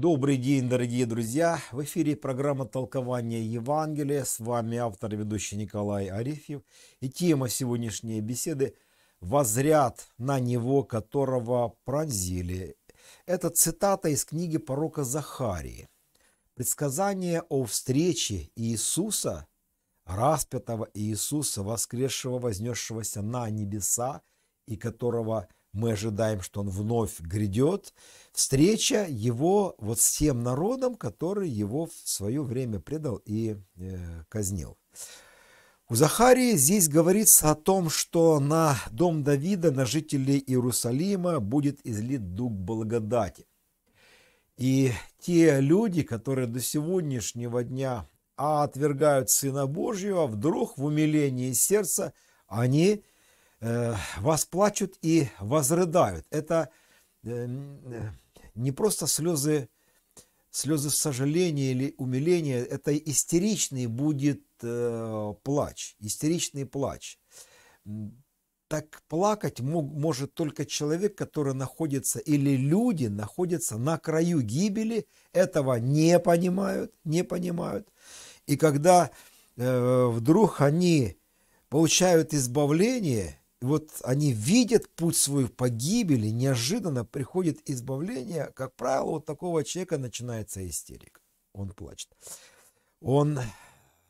Добрый день, дорогие друзья! В эфире программа «Толкование Евангелия». С вами автор и ведущий Николай Арифьев. И тема сегодняшней беседы – «Возряд на него, которого пронзили». Это цитата из книги пророка Захарии. Предсказание о встрече Иисуса, распятого Иисуса, воскресшего, вознесшегося на небеса, и которого – мы ожидаем, что он вновь грядет, встреча его вот с тем народом, который его в свое время предал и э, казнил. У Захарии здесь говорится о том, что на дом Давида, на жителей Иерусалима будет излит дух благодати. И те люди, которые до сегодняшнего дня а, отвергают Сына Божьего, вдруг в умилении сердца они Э, вас плачут и возрыдают. Это э, э, не просто слезы, слезы сожаления или умиления, это истеричный будет плач, истеричный плач. Так плакать мог, может только человек, который находится, или люди находятся на краю гибели, этого не понимают, не понимают. И когда э, вдруг они получают избавление – вот они видят путь свой в погибели, неожиданно приходит избавление, как правило, вот такого человека начинается истерика. Он плачет. Он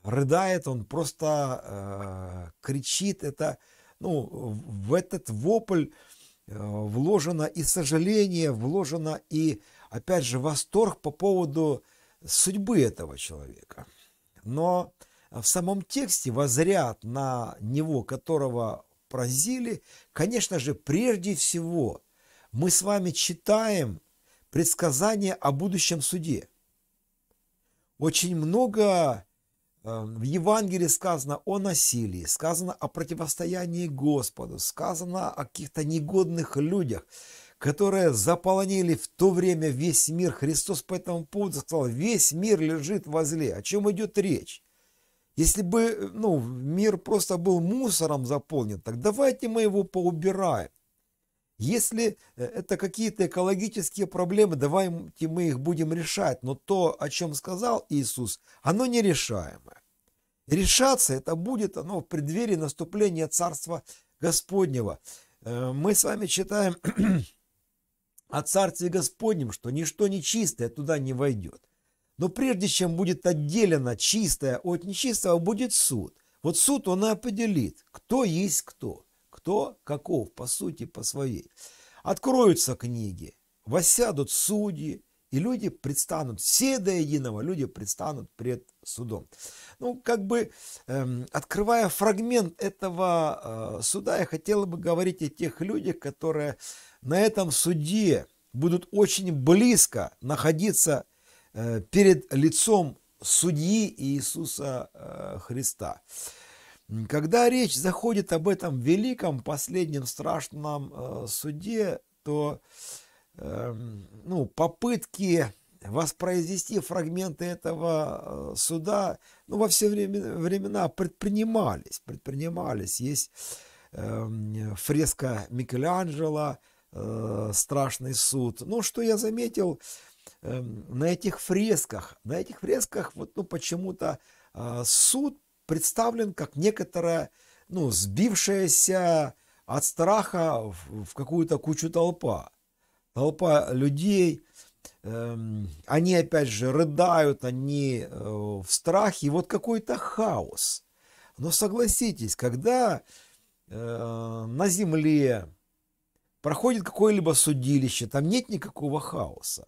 рыдает, он просто э, кричит. Это, ну, в этот вопль э, вложено и сожаление, вложено и, опять же, восторг по поводу судьбы этого человека. Но в самом тексте возряд на него, которого поразили, конечно же, прежде всего мы с вами читаем предсказания о будущем суде. Очень много э, в Евангелии сказано о насилии, сказано о противостоянии Господу, сказано о каких-то негодных людях, которые заполонили в то время весь мир. Христос по этому поводу сказал, весь мир лежит возле. О чем идет речь? Если бы э, ну, мир просто был мусором заполнен, так давайте мы его поубираем. Если э, это какие-то экологические проблемы, давайте мы их будем решать. Но то, о чем сказал Иисус, оно нерешаемое. Решаться это будет оно в преддверии наступления Царства Господнего. Э, мы с вами читаем о Царстве Господнем, что ничто нечистое туда не войдет. Но прежде чем будет отделено чистое от нечистого, будет суд. Вот суд он и определит, кто есть кто, кто каков по сути, по своей. Откроются книги, воссядут судьи, и люди предстанут, все до единого люди предстанут пред судом. Ну, как бы эм, открывая фрагмент этого э, суда, я хотел бы говорить о тех людях, которые на этом суде будут очень близко находиться Э, перед лицом судьи Иисуса э, Христа. Когда речь заходит об этом великом, последнем, страшном э, суде, то эм, ну, попытки воспроизвести фрагменты этого суда ну, во все времена предпринимались. предпринимались. Есть эм, фреска Микеланджело «Страшный суд». Ну что я заметил – Эм, на этих фресках, на этих фресках вот ну, почему-то а, суд представлен как некоторая, ну, сбившаяся от страха в, какую-то кучу толпа. Толпа людей, эм, они опять же рыдают, они э, в страхе, вот какой-то хаос. Но согласитесь, когда э, на земле проходит какое-либо судилище, там нет никакого хаоса.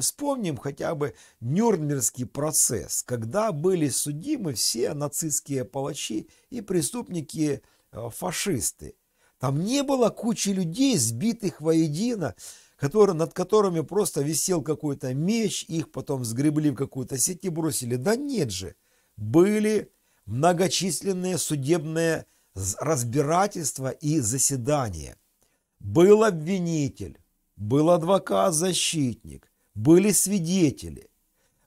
Вспомним хотя бы Нюрнбергский процесс, когда были судимы все нацистские палачи и преступники-фашисты. Э, Там не было кучи людей, сбитых воедино, которые, над которыми просто висел какой-то меч, их потом сгребли в какую-то сеть и бросили. Да нет же, были многочисленные судебные разбирательства и заседания. Был обвинитель, был адвокат-защитник, были свидетели,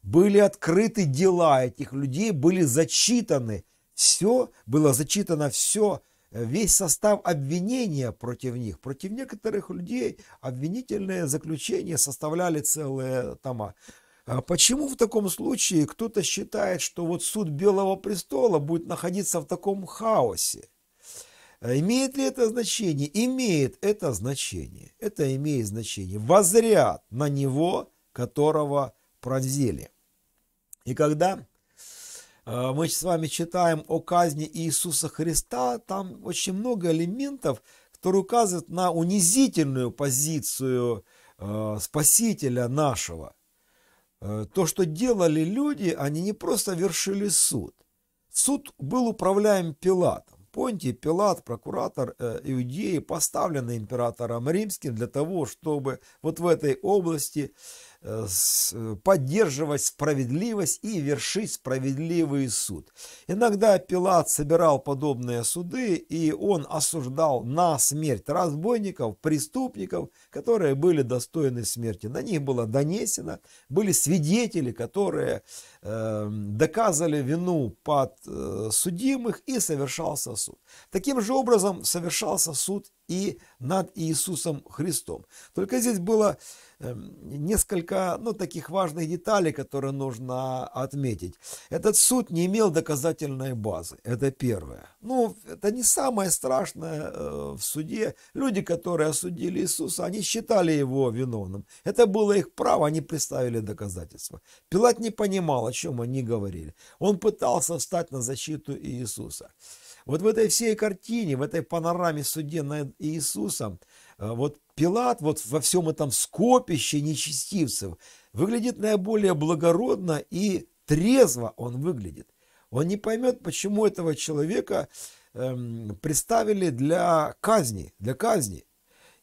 были открыты дела этих людей, были зачитаны все, было зачитано все, э, весь состав обвинения против них. Против некоторых людей обвинительные заключения составляли целые тома. А почему в таком случае кто-то считает, что вот суд Белого престола будет находиться в таком хаосе? Э, имеет ли это значение? Имеет это значение. Это имеет значение. Возряд на него которого пронзили. И когда э, мы с вами читаем о казни Иисуса Христа, там очень много элементов, которые указывают на унизительную позицию э, Спасителя нашего. Э, то, что делали люди, они не просто вершили суд. Суд был управляем Пилатом. Понтий Пилат, прокуратор Иудеи, поставленный императором римским для того, чтобы вот в этой области Э, э, поддерживать справедливость и вершить справедливый суд. Иногда Пилат собирал подобные суды, и он осуждал на смерть разбойников, преступников, которые были достойны смерти. На них было донесено, были свидетели, которые Эм, доказывали вину подсудимых э, и совершался суд. Таким же образом совершался суд и над Иисусом Христом. Только здесь было эм, несколько ну, таких важных деталей, которые нужно отметить. Этот суд не имел доказательной базы, это первое. Ну, это не самое страшное э, в суде. Люди, которые осудили Иисуса, они считали его виновным. Это было их право, они представили доказательства. Пилат не понимал, о чем они говорили. Он пытался встать на защиту Иисуса. Вот в этой всей картине, в этой панораме суде над Иисусом, э, вот Пилат вот во всем этом скопище нечестивцев выглядит наиболее благородно и трезво он выглядит. Он не поймет, почему этого человека эм, представили для казни, для казни.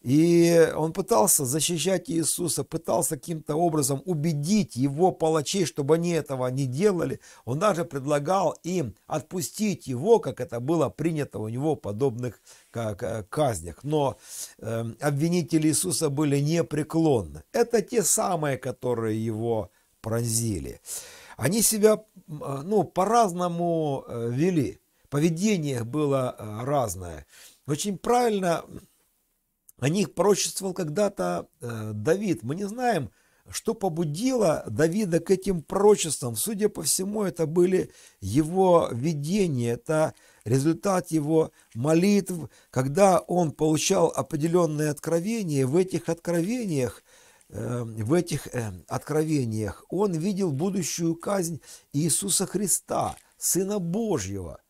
И он пытался защищать Иисуса, пытался каким-то образом убедить его палачей, чтобы они этого не делали. Он даже предлагал им отпустить его, как это было принято у него в подобных э, казнях. Но эм, обвинители Иисуса были непреклонны. Это те самые, которые его пронзили. Они себя э, ну, по-разному э, вели. Поведение их было разное. Очень правильно о них пророчествовал когда-то э, Давид. Мы не знаем, что побудило Давида к этим пророчествам. Судя по всему, это были его видения, это результат его молитв, когда он получал определенные откровения. В этих откровениях э, в этих э, откровениях он видел будущую казнь Иисуса Христа, Сына Божьего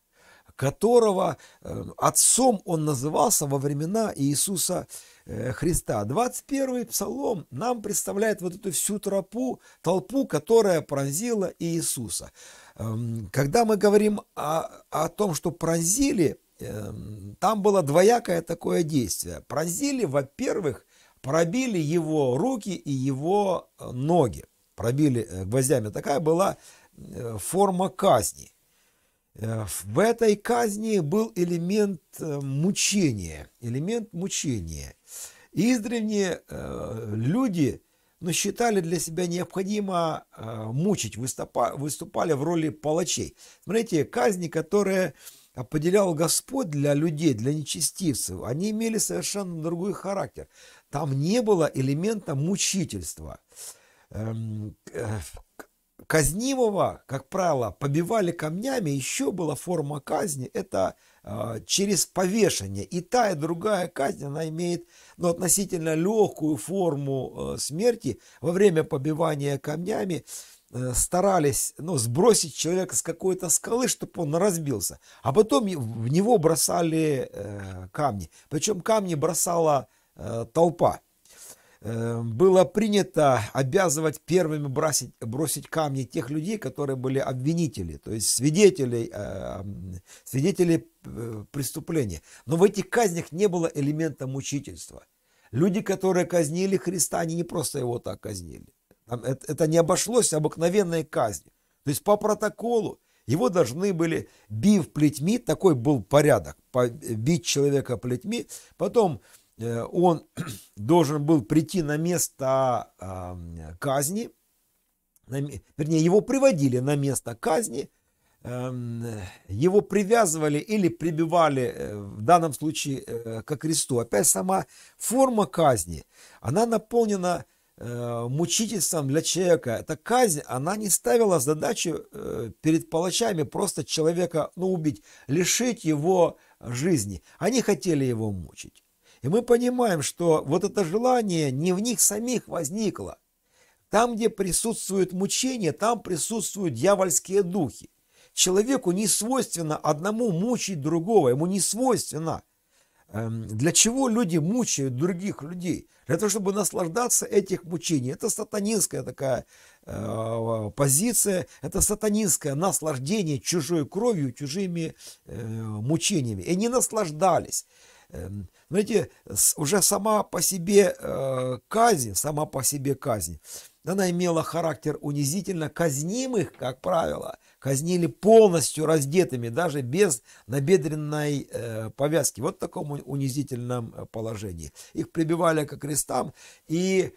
которого э, отцом он назывался во времена Иисуса э, Христа. 21 Псалом нам представляет вот эту всю тропу, толпу, которая пронзила Иисуса. Эм, когда мы говорим о, о том, что пронзили, эм, там было двоякое такое действие. Пронзили, во-первых, пробили его руки и его э, ноги. Пробили гвоздями. Такая была форма казни. Э, в этой казни был элемент э, мучения, элемент мучения. Издревне э, люди но ну, считали для себя необходимо мучить, выступали, выступали в роли палачей. Смотрите, казни, которые определял Господь для людей, для нечестивцев, они имели совершенно другой характер. Там не было элемента мучительства эм, Казнивого, как правило, побивали камнями, еще была форма казни, это а, через повешение. И та, и другая казнь, она имеет ну, относительно легкую форму а, смерти. Во время побивания камнями э, старались ну, сбросить человека с какой-то скалы, чтобы он разбился. А потом в него бросали э, камни. Причем камни бросала э, толпа. Э, было принято обязывать первыми бросить, бросить камни тех людей, которые были обвинители, то есть свидетелей, э, свидетелей э, преступления. Но в этих казнях не было элемента мучительства. Люди, которые казнили Христа, они не просто его так казнили. это не обошлось а обыкновенной казнью. То есть по протоколу его должны были бив плетьми, такой был порядок, бить человека плетьми, потом Э, он должен был прийти на место а, казни, вернее, его приводили на место казни, эм, его привязывали или прибивали, э, в данном случае, э, к кресту. Опять сама форма казни, она наполнена мучительством для человека. Эта казнь, она не ставила задачу перед палачами просто человека ну, убить, лишить его жизни. Они хотели его мучить. И мы понимаем, что вот это желание не в них самих возникло. Там, где присутствует мучение, там присутствуют дьявольские духи. Человеку не свойственно одному мучить другого, ему не свойственно. Эм, для чего люди мучают других людей? Для того, чтобы наслаждаться этих мучений. Это сатанинская такая э, позиция, это сатанинское наслаждение чужой кровью, чужими э, мучениями. И они наслаждались. Эм, знаете, уже сама по себе э, казнь, сама по себе казнь, она имела характер унизительно казнимых, как правило, казнили полностью раздетыми, даже без набедренной э, повязки. Вот в таком унизительном э, положении. Их прибивали к крестам и...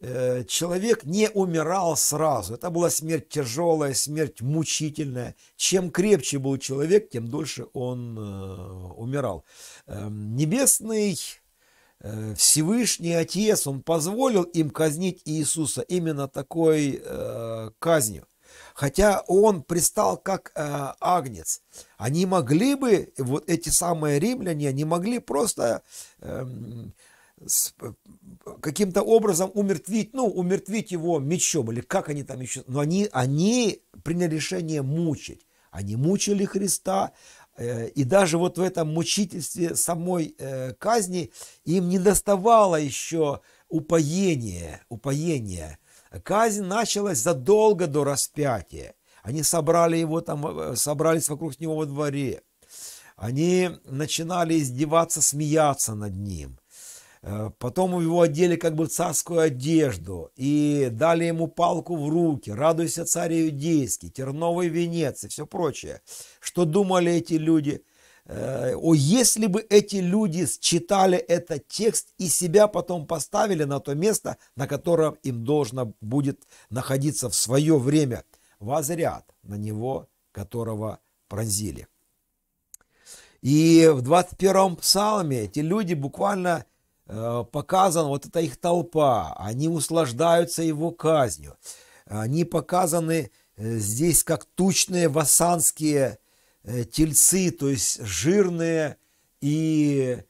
Э, человек не умирал сразу. Это была смерть тяжелая, смерть мучительная. Чем крепче был человек, тем дольше он э, умирал. Эм, Небесный э, Всевышний Отец, Он позволил им казнить Иисуса именно такой казнью. Хотя он пристал как э, агнец. Они могли бы, вот эти самые римляне, они могли просто э, Э, каким-то образом умертвить, ну, умертвить его мечом, или как они там еще, но они, они приняли решение мучить. Они мучили Христа, э, и даже вот в этом мучительстве самой э, казни им не доставало еще упоения, упоения. Казнь началась задолго до распятия. Они собрали его там, собрались вокруг него во дворе. Они начинали издеваться, смеяться над ним – Э, потом его одели как бы в царскую одежду и дали ему палку в руки, радуйся царь иудейский, терновый венец и все прочее. Что думали эти люди? Э, О, если бы эти люди считали этот текст и себя потом поставили на то место, на котором им должно будет находиться в свое время, возряд на него, которого пронзили. И в 21-м псалме эти люди буквально – Э, показан вот эта их толпа, они услаждаются его казнью. Они показаны э, здесь как тучные васанские э, тельцы, то есть жирные и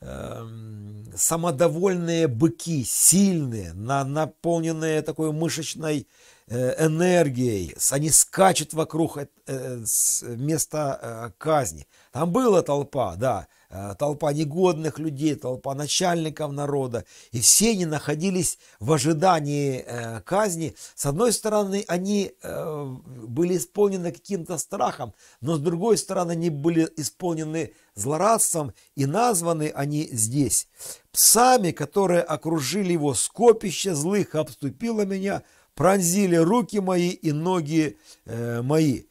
эм, самодовольные быки, сильные, на, наполненные такой мышечной энергией. Они скачут вокруг места казни. Там была толпа, да, Э, толпа негодных людей, толпа начальников народа. И все они находились в ожидании э, казни. С одной стороны, они э, были исполнены каким-то страхом, но с другой стороны, они были исполнены злорадством, и названы они здесь. Псами, которые окружили его, скопище злых обступило меня, пронзили руки мои и ноги мои.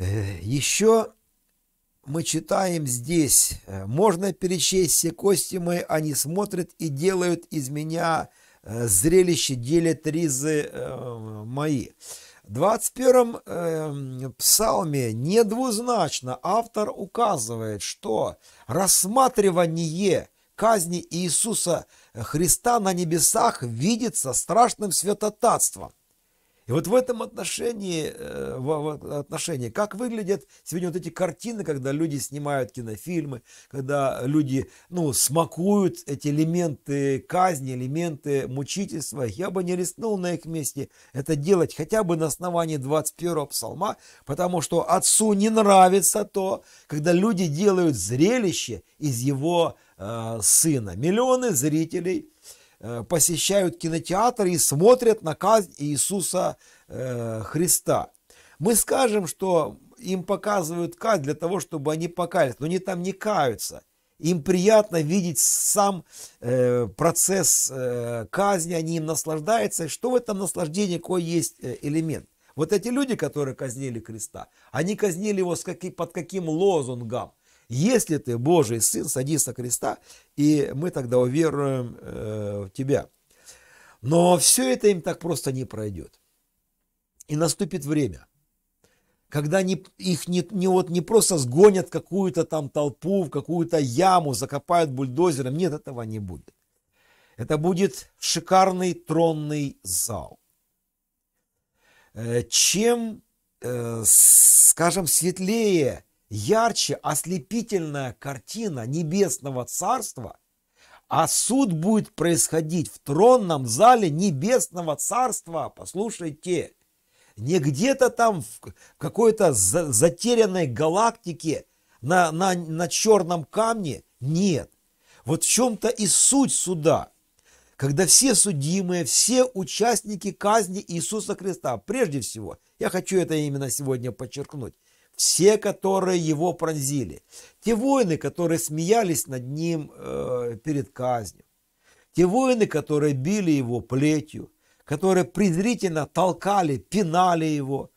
Еще мы читаем здесь, э, можно перечесть все кости мои, они смотрят и делают из меня э, зрелище, делят ризы э, мои. В 21-м эм, псалме недвузначно автор указывает, что рассматривание казни Иисуса Христа на небесах видится страшным святотатством. И вот в этом отношении, э, в отношении, как выглядят сегодня вот эти картины, когда люди снимают кинофильмы, когда люди ну, смакуют эти элементы казни, элементы мучительства, я бы не рискнул на их месте это делать хотя бы на основании 21 псалма, потому что отцу не нравится то, когда люди делают зрелище из его э, сына. Миллионы зрителей – Э, посещают кинотеатры и смотрят на казнь Иисуса э, Христа. Мы скажем, что им показывают казнь для того, чтобы они покаялись, но они там не каются. Им приятно видеть сам э, процесс казни, они им наслаждаются. Что в этом наслаждении, какой есть элемент? Вот эти люди, которые казнили Христа, они казнили его под каким лозунгом? Если ты Божий Сын, садись на креста, и мы тогда уверуем э, в тебя. Но все это им так просто не пройдет. И наступит время, когда не, их не, не, вот, не просто сгонят какую-то там толпу, в какую-то яму, закопают бульдозером. Нет, этого не будет. Это будет шикарный тронный зал. Э, чем, э, скажем, светлее ярче ослепительная картина небесного царства, а суд будет происходить в тронном зале небесного царства. Послушайте, не где-то там в какой-то затерянной галактике на, на, на черном камне. Нет. Вот в чем-то и суть суда. Когда все судимые, все участники казни Иисуса Христа, прежде всего, я хочу это именно сегодня подчеркнуть, все, которые его пронзили, те воины, которые смеялись над ним э, перед казнью, те воины, которые били его плетью, которые презрительно толкали, пинали его,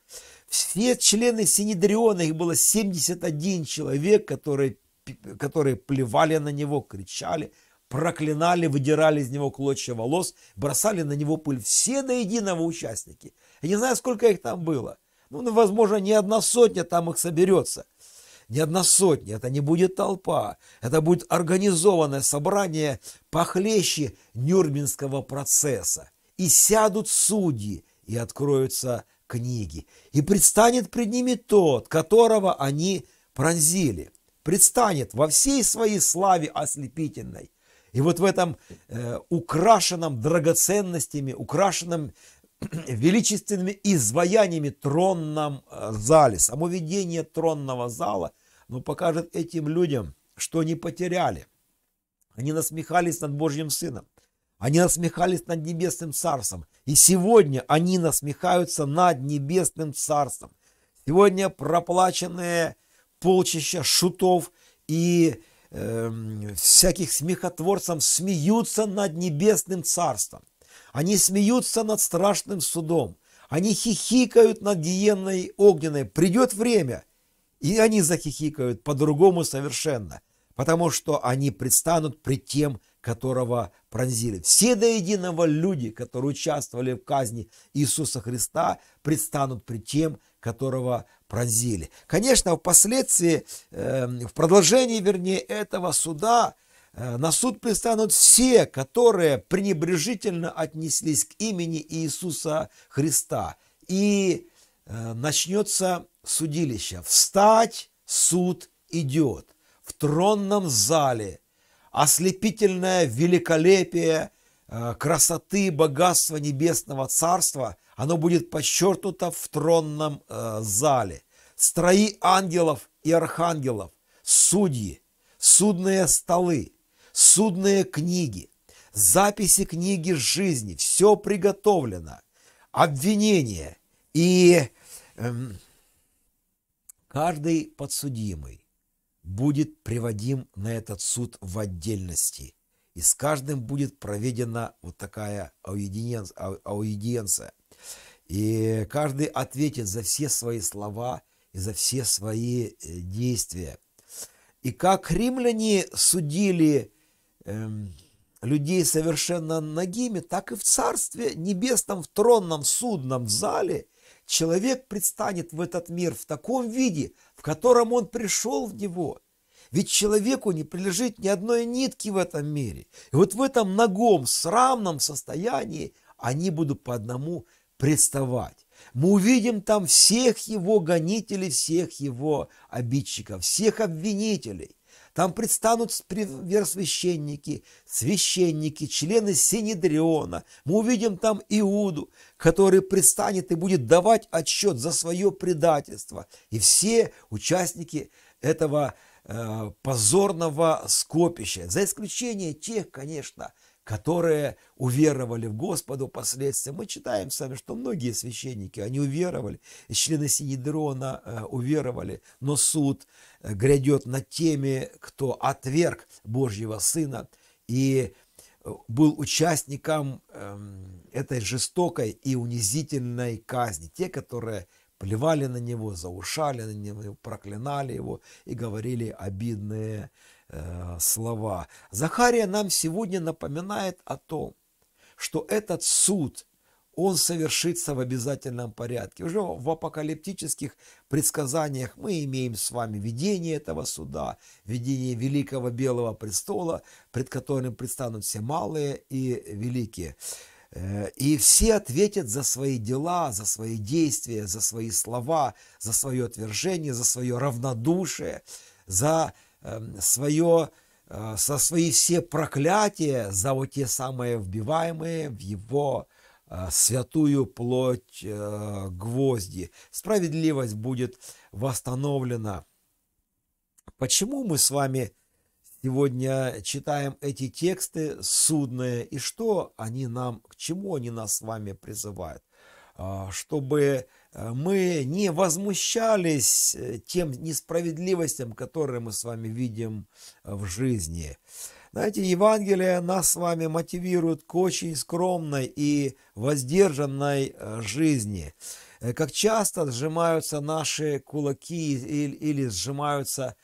все члены Синедриона, их было 71 человек, которые, которые плевали на него, кричали, проклинали, выдирали из него клочья волос, бросали на него пыль. Все до единого участники. Я не знаю, сколько их там было – ну, ну, возможно, не одна сотня там их соберется. Не одна сотня, это не будет толпа. Это будет организованное собрание похлеще Нюрнбинского процесса. И сядут судьи, и откроются книги. И предстанет пред ними тот, которого они пронзили. Предстанет во всей своей славе ослепительной. И вот в этом э, украшенном драгоценностями, украшенном величественными изваяниями тронном э, зале. Само видение тронного зала но ну, покажет этим людям, что они потеряли. Они насмехались над Божьим Сыном. Они насмехались над Небесным Царством. И сегодня они насмехаются над Небесным Царством. Сегодня проплаченные полчища шутов и э, всяких смехотворцев смеются над Небесным Царством. Они смеются над страшным судом. Они хихикают над гиенной огненной. Придет время, и они захихикают по-другому совершенно, потому что они предстанут пред тем, которого пронзили. Все до единого люди, которые участвовали в казни Иисуса Христа, предстанут пред тем, которого пронзили. Конечно, впоследствии, эм, в продолжении, вернее, этого суда – Э, на суд пристанут все, которые пренебрежительно отнеслись к имени Иисуса Христа. И э, начнется судилище. Встать, суд идет. В тронном зале ослепительное великолепие э, красоты богатства небесного царства, оно будет подчеркнуто в тронном зале. Строи ангелов и архангелов, судьи, судные столы – судные книги, записи книги жизни, все приготовлено, обвинение и эм, каждый подсудимый будет приводим на этот суд в отдельности. И с каждым будет проведена вот такая аудиенция. И каждый ответит за все свои слова и за все свои э, действия. И как римляне судили Эм, людей совершенно нагими, так и в Царстве Небесном, в тронном судном в зале человек предстанет в этот мир в таком виде, в котором он пришел в него. Ведь человеку не прилежит ни одной нитки в этом мире. И вот в этом ногом, срамном состоянии они будут по одному представать. Мы увидим там всех его гонителей, всех его обидчиков, всех обвинителей. Там предстанут первосвященники, священники, члены Синедриона. Мы увидим там Иуду, который предстанет и будет давать отчет за свое предательство. И все участники этого э, позорного скопища, за исключением тех, конечно, которые уверовали в Господу последствия. Мы читаем с вами, что многие священники, они уверовали, члены Синедрона э, уверовали, но суд э, грядет над теми, кто отверг Божьего Сына и э, был участником эм, этой жестокой и унизительной казни. Те, которые плевали на него, заушали на него, проклинали его и говорили обидные Э, слова. Захария нам сегодня напоминает о том, что этот суд, он совершится в обязательном порядке. Уже в апокалиптических предсказаниях мы имеем с вами видение этого суда, видение великого белого престола, пред которым предстанут все малые и великие. Э, и все ответят за свои дела, за свои действия, за свои слова, за свое отвержение, за свое равнодушие, за Эм, свое, э, со свои все проклятия за вот те самые вбиваемые в его э, святую плоть э, гвозди. Справедливость будет восстановлена. Почему мы с вами сегодня читаем эти тексты судные и что они нам, к чему они нас с вами призывают? А, чтобы Э, мы не возмущались э, тем несправедливостям, которые мы с вами видим э, в жизни. Знаете, Евангелие нас с вами мотивирует к очень скромной и воздержанной жизни. Как часто сжимаются наши кулаки или сжимаются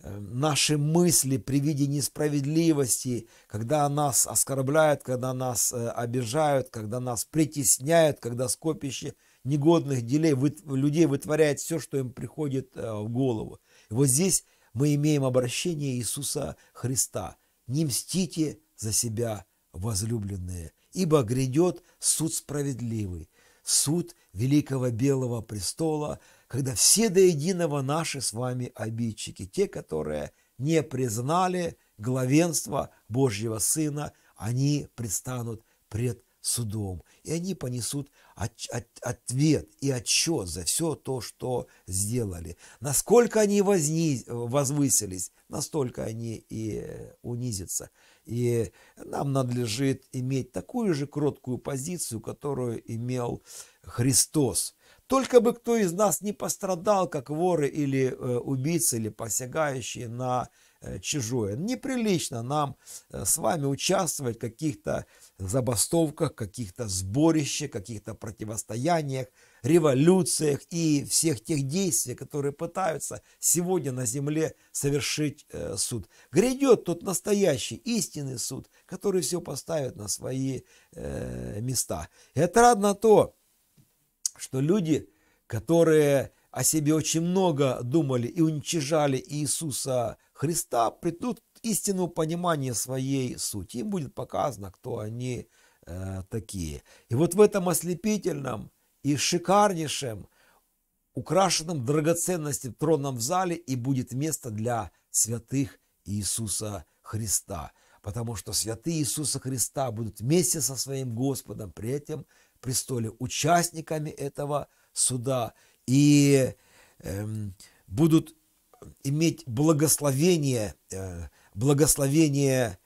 наши мысли при виде несправедливости, когда нас оскорбляют, когда нас обижают, когда нас притесняют, когда скопище – негодных делей, людей вытворяет все, что им приходит э, в голову. И вот здесь мы имеем обращение Иисуса Христа. Не мстите за себя, возлюбленные, ибо грядет суд справедливый, суд великого белого престола, когда все до единого наши с вами обидчики, те, которые не признали главенство Божьего Сына, они предстанут пред судом, и они понесут от, от, ответ и отчет за все то, что сделали. Насколько они возни возвысились, настолько они и э, унизятся. И нам надлежит иметь такую же кроткую позицию, которую имел Христос. Только бы кто из нас не пострадал, как воры или э, убийцы, или посягающие на э, Э, чужое. Неприлично нам э, с вами участвовать в каких-то забастовках, каких-то сборищах, каких-то противостояниях, революциях и всех тех действий, которые пытаются сегодня на земле совершить э, суд. Грядет тот настоящий, истинный суд, который все поставит на свои места. И это радно то, что люди, которые о себе очень много думали и уничижали Иисуса Христа, придут истинному пониманию своей сути. Им будет показано, кто они э, такие. И вот в этом ослепительном и шикарнейшем, украшенном драгоценностью тронном в зале и будет место для святых Иисуса Христа. Потому что святые Иисуса Христа будут вместе со своим Господом при этом престоле участниками этого суда и эм, будут иметь благословение, э, благословение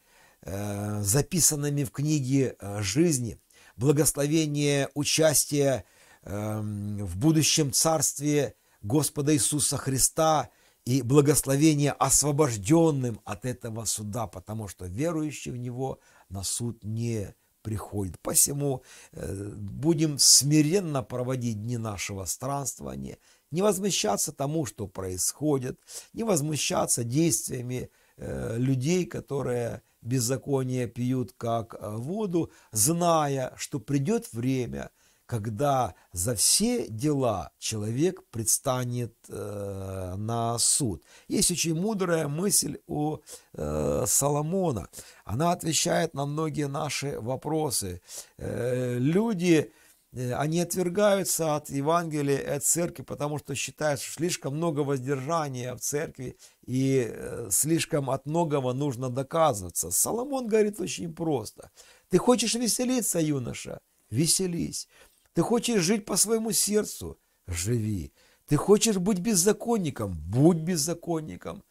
э, записанными в книге э, жизни, благословение участия эм, в будущем царстве Господа Иисуса Христа и благословение освобожденным от этого суда, потому что верующий в Него на суд не приходит. Посему э, будем смиренно проводить дни нашего странствования, не возмущаться тому, что происходит, не возмущаться действиями э, людей, которые беззаконие пьют как э, воду, зная, что придет время – когда за все дела человек предстанет э, на суд. Есть очень мудрая мысль у э, Соломона. Она отвечает на многие наши вопросы. Э, люди, э, они отвергаются от Евангелия и от церкви, потому что считают, что слишком много воздержания в церкви и э, слишком от многого нужно доказываться. Соломон говорит очень просто. Ты хочешь веселиться, юноша? Веселись. Ты хочешь жить по своему сердцу? Живи. Ты хочешь быть беззаконником? Будь беззаконником.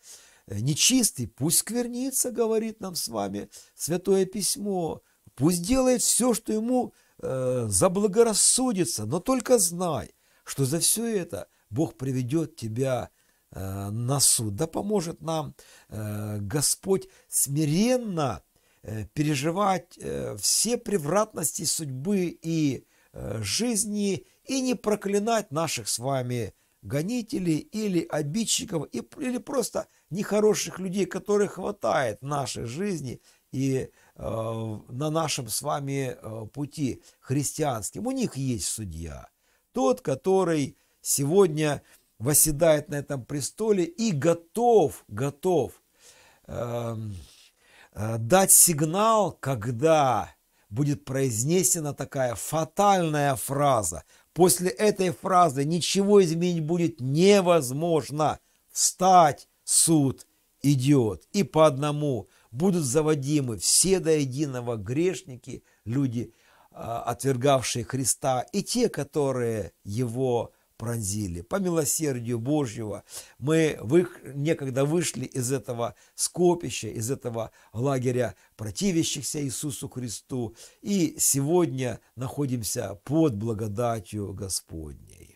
Э, нечистый пусть сквернится, говорит нам с вами Святое Письмо. Пусть делает все, что ему э, заблагорассудится, но только знай, что за все это Бог приведет тебя э, на суд. Да поможет нам э, Господь смиренно э, переживать э, все превратности судьбы и Э, жизни и не проклинать наших с вами гонителей или обидчиков, или просто нехороших людей, которых хватает в нашей жизни и э, на нашем с вами э, пути христианским. У них есть судья, тот, который сегодня восседает на этом престоле и готов, готов э, э, дать сигнал, когда будет произнесена такая фатальная фраза. После этой фразы ничего изменить будет невозможно. Встать, суд, идиот. И по одному будут заводимы все до единого грешники, люди, а, отвергавшие Христа, и те, которые его пронзили. По милосердию Божьего мы в их некогда вышли из этого скопища, из этого лагеря противящихся Иисусу Христу, и сегодня находимся под благодатью Господней.